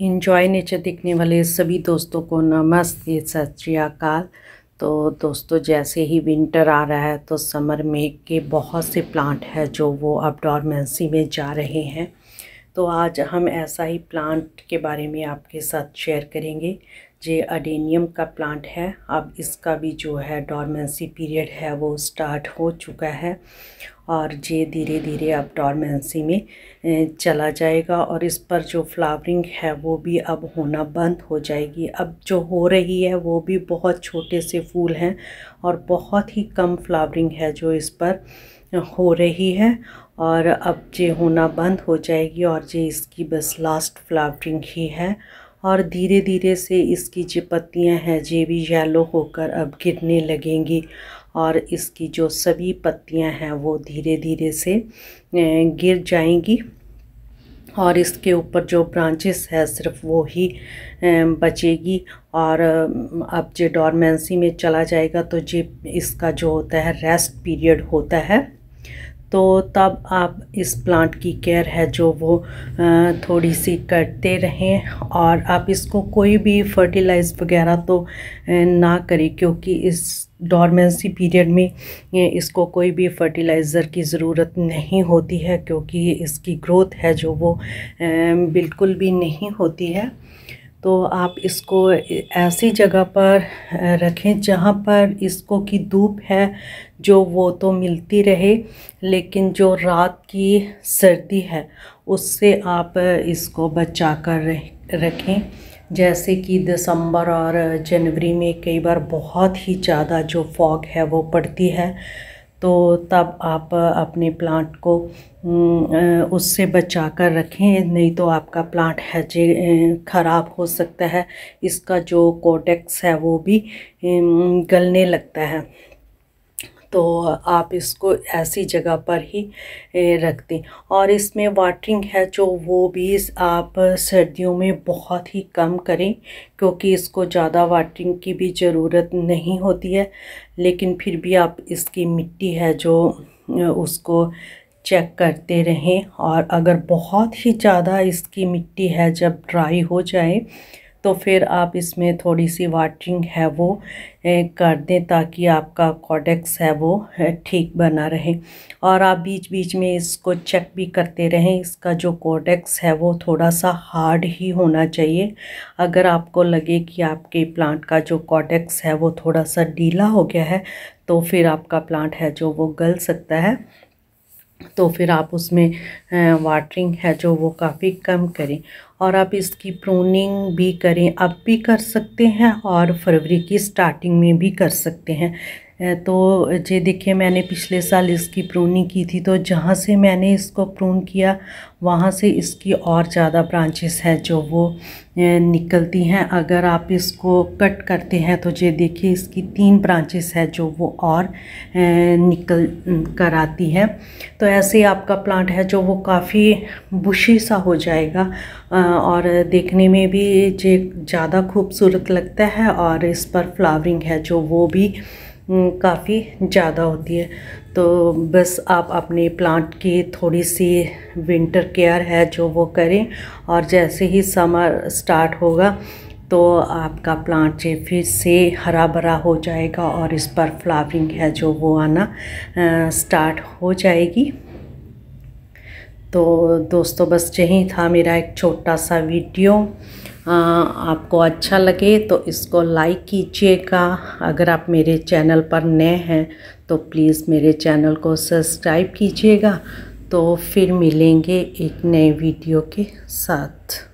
enjoy nature देखने वाले सभी दोस्तों को नमस्ते सत श्रीकाल तो दोस्तों जैसे ही विंटर आ रहा है तो समर में के बहुत से प्लांट हैं जो वो अब डॉर्मेंसी में जा रहे हैं तो आज हम ऐसा ही प्लांट के बारे में आपके साथ शेयर करेंगे ये अडेनियम का प्लांट है अब इसका भी जो है डॉर्मेंसी पीरियड है वो स्टार्ट हो चुका है और ये धीरे धीरे अब डॉर्मेंसी में चला जाएगा और इस पर जो फ्लावरिंग है वो भी अब होना बंद हो जाएगी अब जो हो रही है वो भी बहुत छोटे से फूल हैं और बहुत ही कम फ्लावरिंग है जो इस पर हो रही है और अब ये होना बंद हो जाएगी और ये इसकी बस लास्ट फ्लावरिंग ही है और धीरे धीरे से इसकी जो पत्तियाँ हैं जे भी येलो होकर अब गिरने लगेंगी और इसकी जो सभी पत्तियाँ हैं वो धीरे धीरे से गिर जाएंगी और इसके ऊपर जो ब्रांचेस है सिर्फ वो ही बचेगी और अब जो डॉर्मेंसी में चला जाएगा तो जे इसका जो होता है रेस्ट पीरियड होता है तो तब आप इस प्लांट की केयर है जो वो थोड़ी सी करते रहें और आप इसको कोई भी फर्टिलाइज वगैरह तो ना करें क्योंकि इस डॉर्मेंसी पीरियड में इसको कोई भी फर्टिलाइज़र की ज़रूरत नहीं होती है क्योंकि इसकी ग्रोथ है जो वो बिल्कुल भी नहीं होती है तो आप इसको ऐसी जगह पर रखें जहाँ पर इसको की धूप है जो वो तो मिलती रहे लेकिन जो रात की सर्दी है उससे आप इसको बचा कर रखें जैसे कि दिसंबर और जनवरी में कई बार बहुत ही ज़्यादा जो फॉग है वो पड़ती है तो तब आप अपने प्लांट को उससे बचा कर रखें नहीं तो आपका प्लांट हैजे ख़राब हो सकता है इसका जो कोटेक्स है वो भी गलने लगता है तो आप इसको ऐसी जगह पर ही रख दें और इसमें वाटरिंग है जो वो भी आप सर्दियों में बहुत ही कम करें क्योंकि इसको ज़्यादा वाटरिंग की भी ज़रूरत नहीं होती है लेकिन फिर भी आप इसकी मिट्टी है जो उसको चेक करते रहें और अगर बहुत ही ज़्यादा इसकी मिट्टी है जब ड्राई हो जाए तो फिर आप इसमें थोड़ी सी वाटरिंग है वो कर दें ताकि आपका कॉडेक्स है वो ठीक बना रहे और आप बीच बीच में इसको चेक भी करते रहें इसका जो कॉडेक्स है वो थोड़ा सा हार्ड ही होना चाहिए अगर आपको लगे कि आपके प्लांट का जो कॉडेक्स है वो थोड़ा सा ढीला हो गया है तो फिर आपका प्लांट है जो वो गल सकता है तो फिर आप उसमें वाटरिंग है जो वो काफ़ी कम करें और आप इसकी प्रोनिंग भी करें अब भी कर सकते हैं और फरवरी की स्टार्टिंग में भी कर सकते हैं तो ये देखिए मैंने पिछले साल इसकी प्रूनिंग की थी तो जहाँ से मैंने इसको प्रून किया वहाँ से इसकी और ज़्यादा ब्रांचेस हैं जो वो निकलती हैं अगर आप इसको कट करते हैं तो ये देखिए इसकी तीन ब्रांचेस तो है जो वो और निकल कर आती हैं तो ऐसे आपका प्लांट है जो वो काफ़ी बुशी सा हो जाएगा और देखने में भी जे ज़्यादा खूबसूरत लगता है और इस पर फ्लावरिंग है जो वो भी काफ़ी ज़्यादा होती है तो बस आप अपने प्लांट की थोड़ी सी विंटर केयर है जो वो करें और जैसे ही समर स्टार्ट होगा तो आपका प्लांट जो फिर से हरा भरा हो जाएगा और इस पर फ्लावरिंग है जो वो आना स्टार्ट हो जाएगी तो दोस्तों बस यही था मेरा एक छोटा सा वीडियो हाँ, आपको अच्छा लगे तो इसको लाइक कीजिएगा अगर आप मेरे चैनल पर नए हैं तो प्लीज़ मेरे चैनल को सब्सक्राइब कीजिएगा तो फिर मिलेंगे एक नए वीडियो के साथ